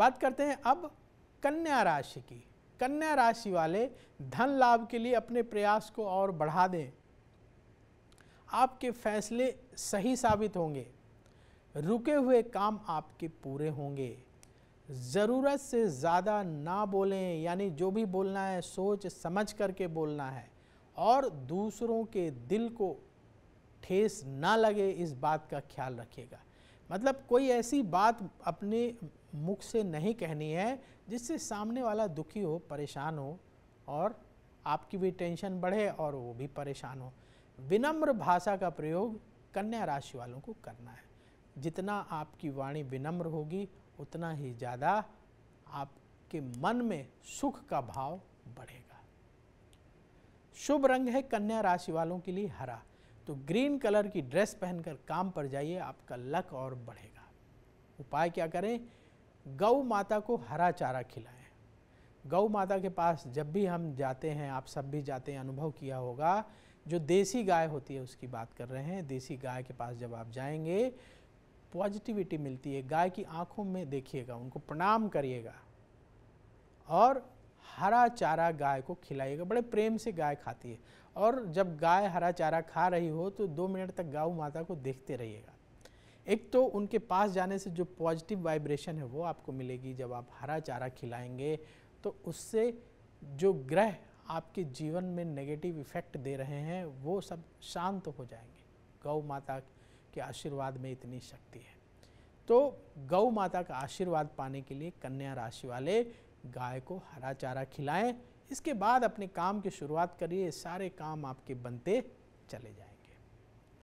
बात करते हैं अब कन्या राशि की कन्या राशि वाले धन लाभ के लिए अपने प्रयास को और बढ़ा दें आपके फैसले सही साबित होंगे रुके हुए काम आपके पूरे होंगे ज़रूरत से ज़्यादा ना बोलें यानी जो भी बोलना है सोच समझ करके बोलना है और दूसरों के दिल को ठेस ना लगे इस बात का ख्याल रखिएगा मतलब कोई ऐसी बात अपने मुख से नहीं कहनी है जिससे सामने वाला दुखी हो परेशान हो और आपकी भी टेंशन बढ़े और वो भी परेशान हो विनम्र भाषा का प्रयोग कन्या राशि वालों को करना है जितना आपकी वाणी विनम्र होगी उतना ही ज़्यादा आपके मन में सुख का भाव बढ़ेगा शुभ रंग है कन्या राशि वालों के लिए हरा तो ग्रीन कलर की ड्रेस पहनकर काम पर जाइए आपका लक और बढ़ेगा उपाय क्या करें गौ माता को हरा चारा खिलाएं गौ माता के पास जब भी हम जाते हैं आप सब भी जाते हैं अनुभव किया होगा जो देसी गाय होती है उसकी बात कर रहे हैं देसी गाय के पास जब आप जाएंगे पॉजिटिविटी मिलती है गाय की आंखों में देखिएगा उनको प्रणाम करिएगा और हरा चारा गाय को खिलाइएगा बड़े प्रेम से गाय खाती है और जब गाय हरा चारा खा रही हो तो दो मिनट तक गाऊ माता को देखते रहिएगा एक तो उनके पास जाने से जो पॉजिटिव वाइब्रेशन है वो आपको मिलेगी जब आप हरा चारा खिलाएंगे तो उससे जो ग्रह आपके जीवन में नेगेटिव इफ़ेक्ट दे रहे हैं वो सब शांत हो जाएंगे गौ माता के आशीर्वाद में इतनी शक्ति है तो गौ माता का आशीर्वाद पाने के लिए कन्या राशि वाले गाय को हरा चारा खिलाएं इसके बाद अपने काम की शुरुआत करिए सारे काम आपके बनते चले जाएंगे